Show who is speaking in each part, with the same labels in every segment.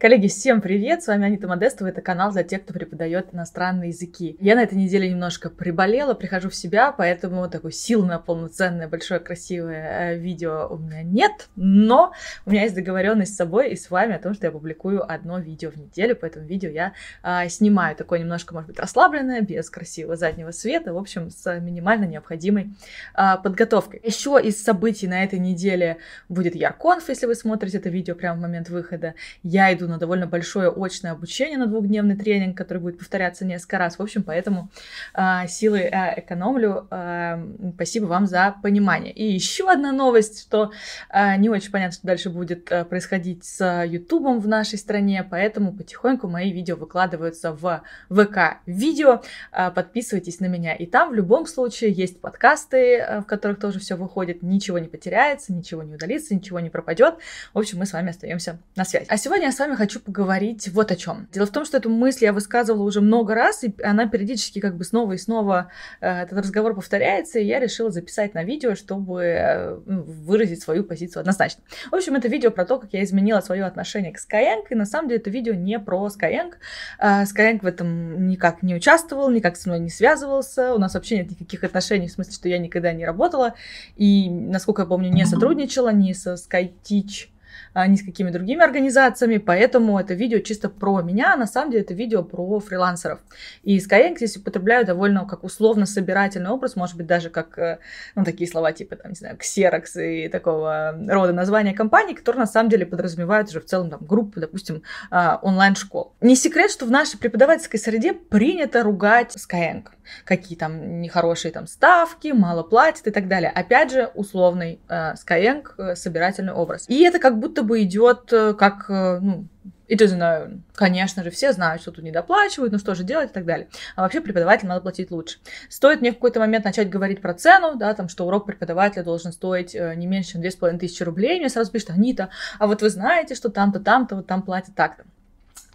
Speaker 1: Коллеги, всем привет! С вами Анита Модестова. Это канал для тех, кто преподает иностранные языки. Я на этой неделе немножко приболела, прихожу в себя, поэтому такой сил на полноценное, большое, красивое э, видео у меня нет. Но у меня есть договоренность с собой и с вами о том, что я публикую одно видео в неделю. Поэтому видео я а, снимаю такое немножко, может быть, расслабленное, без красивого заднего света. В общем, с минимально необходимой а, подготовкой. Еще из событий на этой неделе будет Ярконф, если вы смотрите это видео прямо в момент выхода. Я иду на довольно большое очное обучение, на двухдневный тренинг, который будет повторяться несколько раз. В общем, поэтому э, силы э, экономлю. Э, спасибо вам за понимание. И еще одна новость, что э, не очень понятно, что дальше будет э, происходить с Ютубом в нашей стране, поэтому потихоньку мои видео выкладываются в ВК-видео. Э, подписывайтесь на меня. И там в любом случае есть подкасты, э, в которых тоже все выходит. Ничего не потеряется, ничего не удалится, ничего не пропадет. В общем, мы с вами остаемся на связи. А сегодня я с вами хочу поговорить вот о чем. Дело в том, что эту мысль я высказывала уже много раз, и она периодически как бы снова и снова э, этот разговор повторяется, и я решила записать на видео, чтобы э, ну, выразить свою позицию однозначно. В общем, это видео про то, как я изменила свое отношение к Skyeng, и на самом деле это видео не про Skyeng. Э, Skyeng в этом никак не участвовал, никак со мной не связывался, у нас вообще нет никаких отношений, в смысле, что я никогда не работала, и, насколько я помню, не сотрудничала ни со SkyTeach, а, ни с какими другими организациями, поэтому это видео чисто про меня, а на самом деле это видео про фрилансеров. И Skyeng здесь употребляю довольно как условно-собирательный образ, может быть, даже как, э, ну, такие слова типа, там, не знаю, Xerox и такого э, рода названия компаний, которые на самом деле подразумевают уже в целом там группу, допустим, а, онлайн-школ. Не секрет, что в нашей преподавательской среде принято ругать Skyeng. Какие там нехорошие там ставки, мало платят и так далее. Опять же, условный э, Skyeng э, собирательный образ. И это как будто будто бы идет э, как, э, ну, it is known. Конечно же, все знают, что тут недоплачивают, ну что же делать и так далее. А вообще преподавателям надо платить лучше. Стоит мне в какой-то момент начать говорить про цену, да, там, что урок преподавателя должен стоить э, не меньше, чем 2500 рублей, мне сразу пишут, Анита, а вот вы знаете, что там-то, там-то, вот там платят так-то.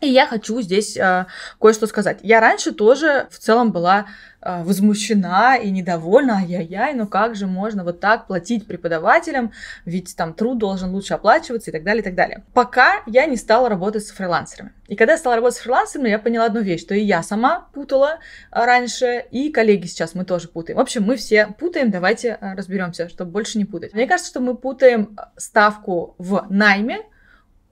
Speaker 1: И я хочу здесь э, кое-что сказать. Я раньше тоже в целом была э, возмущена и недовольна. Ай-яй-яй, ну как же можно вот так платить преподавателям? Ведь там труд должен лучше оплачиваться и так далее, и так далее. Пока я не стала работать с фрилансерами. И когда я стала работать с фрилансерами, я поняла одну вещь, что и я сама путала а, раньше, и коллеги сейчас мы тоже путаем. В общем, мы все путаем, давайте разберемся, чтобы больше не путать. Мне кажется, что мы путаем ставку в найме,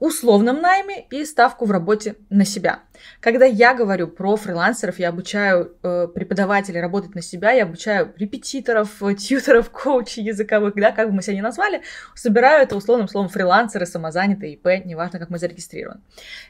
Speaker 1: условном найме и ставку в работе на себя. Когда я говорю про фрилансеров, я обучаю э, преподавателей работать на себя, я обучаю репетиторов, э, тьютеров, коучей языковых, да, как бы мы себя ни назвали, собираю это условным словом фрилансеры, самозанятые, ИП, неважно, как мы зарегистрированы.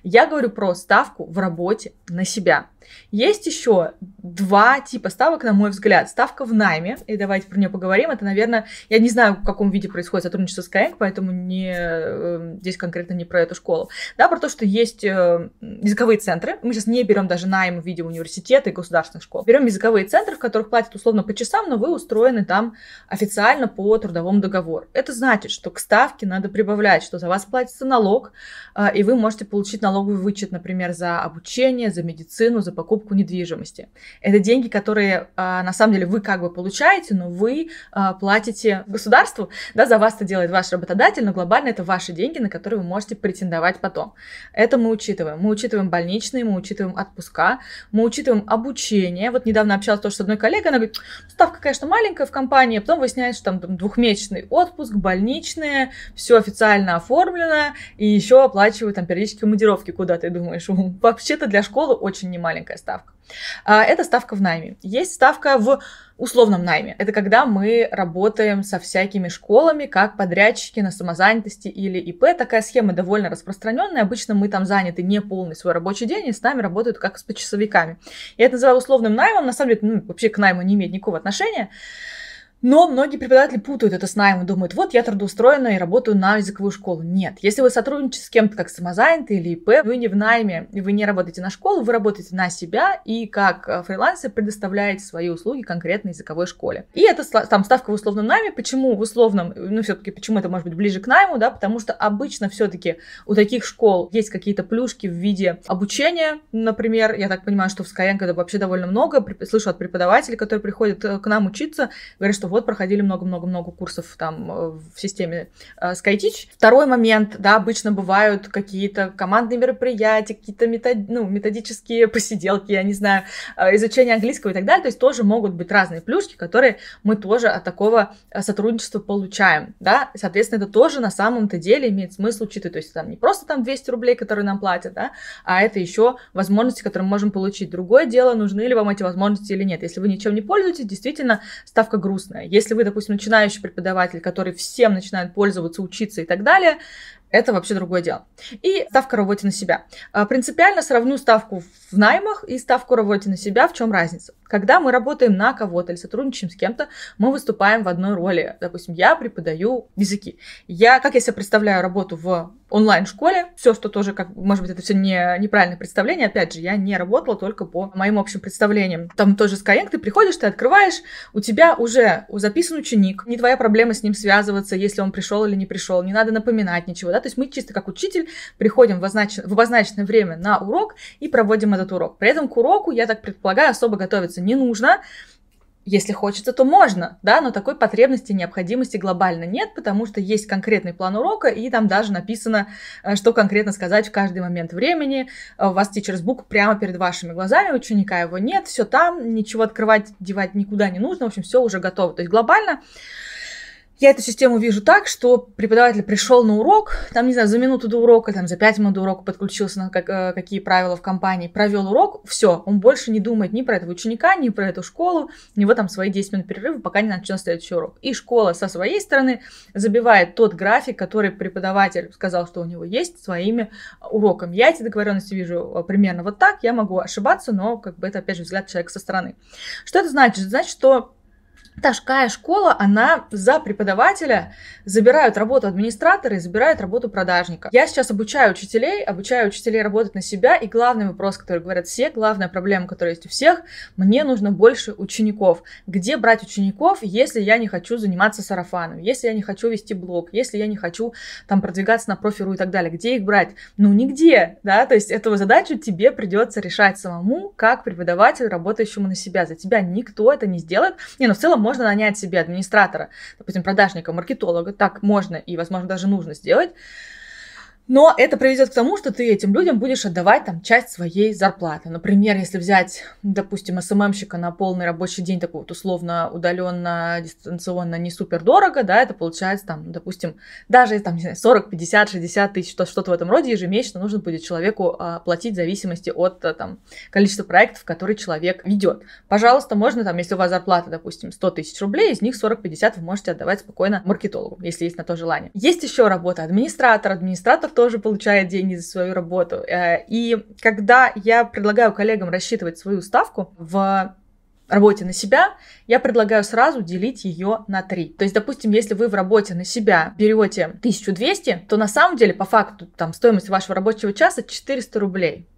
Speaker 1: Я говорю про ставку в работе на себя. Есть еще два типа ставок, на мой взгляд. Ставка в найме, и давайте про нее поговорим. Это, наверное, я не знаю, в каком виде происходит сотрудничество с Skyeng, поэтому не, э, здесь конкретно не про эту школу. Да, про то, что есть э, языковые ценности, центры, мы сейчас не берем даже найм в виде университета и государственных школ, берем языковые центры, в которых платят условно по часам, но вы устроены там официально по трудовому договору. Это значит, что к ставке надо прибавлять, что за вас платится налог, а, и вы можете получить налоговый вычет, например, за обучение, за медицину, за покупку недвижимости. Это деньги, которые а, на самом деле вы как бы получаете, но вы а, платите государству, да, за вас это делает ваш работодатель, но глобально это ваши деньги, на которые вы можете претендовать потом. Это мы учитываем. Мы учитываем больничные больничные, мы учитываем отпуска, мы учитываем обучение. Вот недавно общалась тоже с одной коллегой, она говорит, ставка, конечно, маленькая в компании, а потом выясняется, что там двухмесячный отпуск, больничные, все официально оформлено, и еще оплачивают там периодические командировки куда ты думаешь. Вообще-то для школы очень немаленькая ставка. А, это ставка в найме. Есть ставка в условном найме. Это когда мы работаем со всякими школами, как подрядчики на самозанятости или ИП. Такая схема довольно распространенная. Обычно мы там заняты не полный свой рабочий день, и с нами работают как с почасовиками. Я это называю условным наймом. На самом деле, ну, вообще к найму не имеет никакого отношения. Но многие преподаватели путают это с наймом, и думают, вот я трудоустроена и работаю на языковую школу. Нет, если вы сотрудничаете с кем-то как самозанятый или ИП, вы не в найме, вы не работаете на школу, вы работаете на себя и как э, фрилансер предоставляете свои услуги конкретной языковой школе. И это там ставка в условном найме. Почему в условном, ну все-таки почему это может быть ближе к найму, да, потому что обычно все-таки у таких школ есть какие-то плюшки в виде обучения, например, я так понимаю, что в Skyeng это вообще довольно много, слышу от преподавателей, которые приходят э, к нам учиться, говорят, что вот проходили много-много-много курсов там э, в системе э, SkyTeach. Второй момент, да, обычно бывают какие-то командные мероприятия, какие-то метод, ну, методические посиделки, я не знаю, э, изучение английского и так далее. То есть тоже могут быть разные плюшки, которые мы тоже от такого сотрудничества получаем, да. Соответственно, это тоже на самом-то деле имеет смысл учитывать. То есть там не просто там 200 рублей, которые нам платят, да, а это еще возможности, которые мы можем получить. Другое дело, нужны ли вам эти возможности или нет. Если вы ничем не пользуетесь, действительно, ставка грустная если вы, допустим, начинающий преподаватель, который всем начинает пользоваться, учиться и так далее, это вообще другое дело. И ставка работе на себя. А, принципиально сравню ставку в наймах и ставку работе на себя. В чем разница? Когда мы работаем на кого-то или сотрудничаем с кем-то, мы выступаем в одной роли. Допустим, я преподаю языки. Я, как я себе представляю работу в онлайн-школе, все, что тоже, как, может быть, это все не, неправильное представление, опять же, я не работала только по моим общим представлениям. Там тоже Skyeng, ты приходишь, ты открываешь, у тебя уже записан ученик, не твоя проблема с ним связываться, если он пришел или не пришел, не надо напоминать ничего, да, то есть мы чисто как учитель приходим в, означ... в обозначенное время на урок и проводим этот урок. При этом к уроку, я так предполагаю, особо готовиться не нужно, если хочется, то можно, да, но такой потребности, необходимости глобально нет, потому что есть конкретный план урока, и там даже написано, э, что конкретно сказать в каждый момент времени. Э, у вас Teachers Book прямо перед вашими глазами, ученика его нет, все там, ничего открывать, девать никуда не нужно, в общем, все уже готово. То есть глобально я эту систему вижу так, что преподаватель пришел на урок, там, не знаю, за минуту до урока, там, за пять минут до урока подключился на как, э, какие правила в компании, провел урок, все, он больше не думает ни про этого ученика, ни про эту школу, у него там свои 10 минут перерыва, пока не начнется следующий урок. И школа со своей стороны забивает тот график, который преподаватель сказал, что у него есть, своими уроками. Я эти договоренности вижу э, примерно вот так, я могу ошибаться, но как бы это, опять же, взгляд человека со стороны. Что это значит? значит, что такая школа, она за преподавателя забирают работу администратора и забирают работу продажника. Я сейчас обучаю учителей, обучаю учителей работать на себя, и главный вопрос, который говорят все, главная проблема, которая есть у всех, мне нужно больше учеников. Где брать учеников, если я не хочу заниматься сарафаном, если я не хочу вести блог, если я не хочу там продвигаться на профиру и так далее. Где их брать? Ну, нигде, да, то есть эту задачу тебе придется решать самому, как преподаватель, работающему на себя. За тебя никто это не сделает. Не, ну в целом можно нанять себе администратора, допустим, продажника, маркетолога, так можно и, возможно, даже нужно сделать, но это приведет к тому, что ты этим людям будешь отдавать там часть своей зарплаты. Например, если взять, допустим, СММщика на полный рабочий день, такой вот условно удаленно, дистанционно, не супер дорого, да, это получается там, допустим, даже там, не знаю, 40, 50, 60 тысяч, что-то в этом роде ежемесячно нужно будет человеку а, платить в зависимости от а, там количества проектов, которые человек ведет. Пожалуйста, можно там, если у вас зарплата, допустим, 100 тысяч рублей, из них 40-50 вы можете отдавать спокойно маркетологу, если есть на то желание. Есть еще работа администратор, администратор тоже получает деньги за свою работу. Э, и когда я предлагаю коллегам рассчитывать свою ставку в работе на себя, я предлагаю сразу делить ее на 3. То есть, допустим, если вы в работе на себя берете 1200, то на самом деле, по факту, там, стоимость вашего рабочего часа 400 рублей.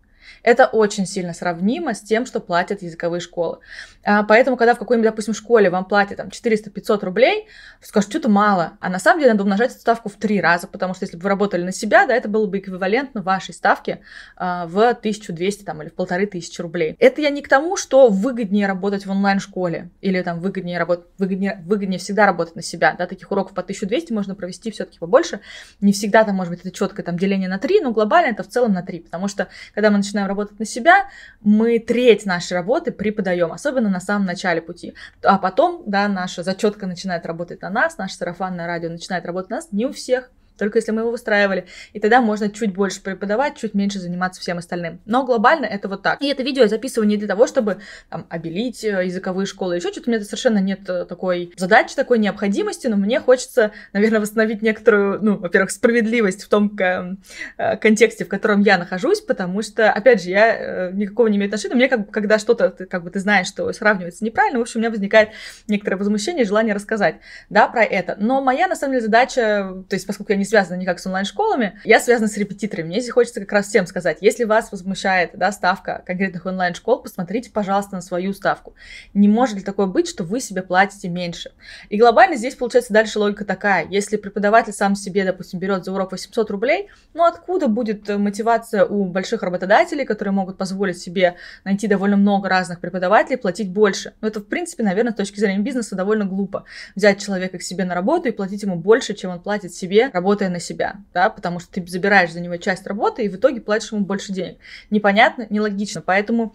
Speaker 1: Это очень сильно сравнимо с тем, что платят языковые школы. А, поэтому, когда в какой-нибудь, допустим, школе вам платят там 400-500 рублей, скажешь, что-то мало. А на самом деле надо умножать эту ставку в три раза, потому что если бы вы работали на себя, да, это было бы эквивалентно вашей ставке а, в 1200 там, или в тысячи рублей. Это я не к тому, что выгоднее работать в онлайн-школе или там выгоднее, работ... выгоднее, выгоднее всегда работать на себя. Да, таких уроков по 1200 можно провести все-таки побольше. Не всегда там, может быть, это четкое там, деление на три, но глобально это в целом на три, потому что когда мы начинаем начинаем работать на себя, мы треть нашей работы преподаем, особенно на самом начале пути. А потом, да, наша зачетка начинает работать на нас, наше сарафанное радио начинает работать на нас, не у всех – только если мы его выстраивали. И тогда можно чуть больше преподавать, чуть меньше заниматься всем остальным. Но глобально это вот так. И это видео я записываю не для того, чтобы там, обелить э, языковые школы, еще что-то. У меня совершенно нет э, такой задачи, такой необходимости, но мне хочется, наверное, восстановить некоторую, ну, во-первых, справедливость в том э, контексте, в котором я нахожусь, потому что, опять же, я никакого не имею отношения. Мне как бы, когда что-то, ты, как бы ты знаешь, что сравнивается неправильно, в общем, у меня возникает некоторое возмущение, желание рассказать, да, про это. Но моя, на самом деле, задача, то есть, поскольку я не связана никак с онлайн-школами, я связана с репетиторами. Мне здесь хочется как раз всем сказать, если вас возмущает да, ставка конкретных онлайн-школ, посмотрите, пожалуйста, на свою ставку. Не может ли такое быть, что вы себе платите меньше? И глобально здесь получается дальше логика такая. Если преподаватель сам себе, допустим, берет за урок 800 рублей, ну откуда будет мотивация у больших работодателей, которые могут позволить себе найти довольно много разных преподавателей, платить больше? Ну это, в принципе, наверное, с точки зрения бизнеса довольно глупо. Взять человека к себе на работу и платить ему больше, чем он платит себе, работая работая на себя, да, потому что ты забираешь за него часть работы и в итоге платишь ему больше денег. Непонятно, нелогично, поэтому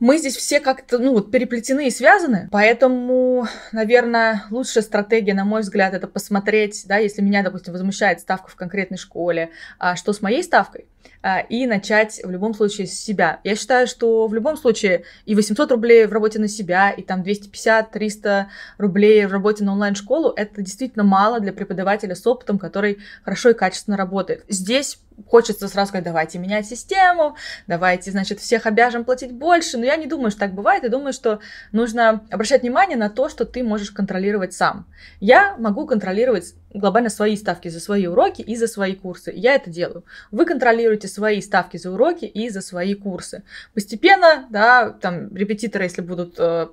Speaker 1: мы здесь все как-то, ну, вот переплетены и связаны, поэтому, наверное, лучшая стратегия, на мой взгляд, это посмотреть, да, если меня, допустим, возмущает ставка в конкретной школе, а что с моей ставкой? А, и начать в любом случае с себя. Я считаю, что в любом случае и 800 рублей в работе на себя, и там 250-300 рублей в работе на онлайн-школу, это действительно мало для преподавателя с опытом, который хорошо и качественно работает. Здесь хочется сразу сказать, давайте менять систему, давайте, значит, всех обяжем платить больше, но я не думаю, что так бывает, я думаю, что нужно обращать внимание на то, что ты можешь контролировать сам. Я могу контролировать глобально свои ставки за свои уроки и за свои курсы. Я это делаю. Вы контролируете свои ставки за уроки и за свои курсы. Постепенно, да, там репетиторы, если будут э,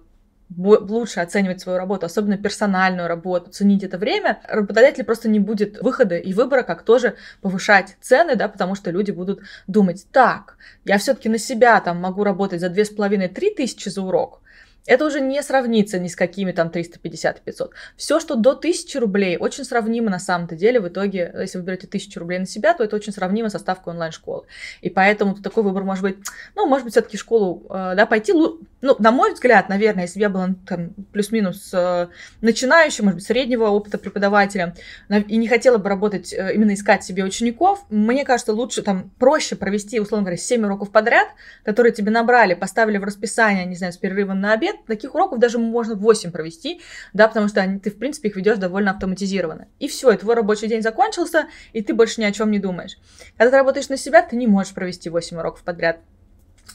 Speaker 1: лучше оценивать свою работу, особенно персональную работу, ценить это время, работодатель просто не будет выхода и выбора, как тоже повышать цены, да, потому что люди будут думать, так, я все-таки на себя там могу работать за 2,5-3 тысячи за урок, это уже не сравнится ни с какими там 350-500. Все, что до 1000 рублей, очень сравнимо на самом-то деле в итоге, если вы берете 1000 рублей на себя, то это очень сравнимо со ставкой онлайн-школы. И поэтому такой выбор может быть, ну, может быть, все-таки школу, э, да, пойти, ну, на мой взгляд, наверное, если бы я была ну, там плюс-минус э, начинающим, может быть, среднего опыта преподавателя, и не хотела бы работать, э, именно искать себе учеников, мне кажется, лучше там проще провести, условно говоря, 7 уроков подряд, которые тебе набрали, поставили в расписание, не знаю, с перерывом на обед, нет, таких уроков даже можно 8 провести, да, потому что они, ты, в принципе, их ведешь довольно автоматизированно. И все, и твой рабочий день закончился, и ты больше ни о чем не думаешь. Когда ты работаешь на себя, ты не можешь провести 8 уроков подряд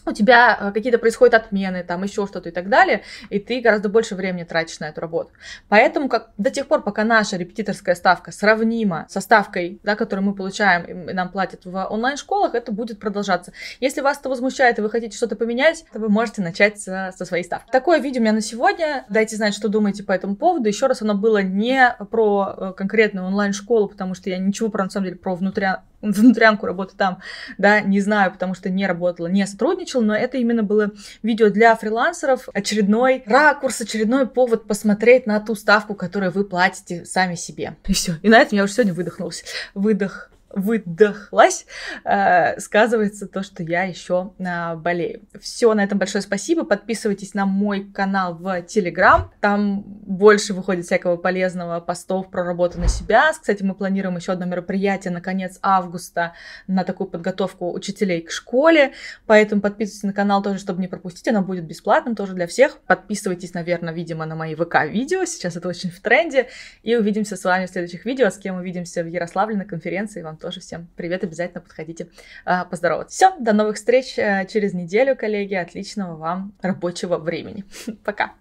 Speaker 1: у тебя э, какие-то происходят отмены, там еще что-то и так далее, и ты гораздо больше времени тратишь на эту работу. Поэтому как, до тех пор, пока наша репетиторская ставка сравнима со ставкой, да, которую мы получаем и нам платят в онлайн-школах, это будет продолжаться. Если вас это возмущает и вы хотите что-то поменять, то вы можете начать со, со своей ставки. Такое видео у меня на сегодня. Дайте знать, что думаете по этому поводу. Еще раз, оно было не про э, конкретную онлайн-школу, потому что я ничего, про, на самом деле, про внутря внутрянку работы там, да, не знаю, потому что не работала, не сотрудничала, но это именно было видео для фрилансеров, очередной ракурс, очередной повод посмотреть на ту ставку, которую вы платите сами себе. И все. И на этом я уже сегодня выдохнулась. Выдох выдохлась, э, сказывается то, что я еще а, болею. Все, на этом большое спасибо. Подписывайтесь на мой канал в Телеграм. Там больше выходит всякого полезного постов про работу на себя. Кстати, мы планируем еще одно мероприятие на конец августа на такую подготовку учителей к школе. Поэтому подписывайтесь на канал тоже, чтобы не пропустить. Оно будет бесплатным тоже для всех. Подписывайтесь, наверное, видимо, на мои ВК-видео. Сейчас это очень в тренде. И увидимся с вами в следующих видео. А с кем увидимся в Ярославле на конференции. Вам тоже тоже всем привет, обязательно подходите а, поздороваться. Все, до новых встреч э, через неделю, коллеги, отличного вам рабочего времени. Пока!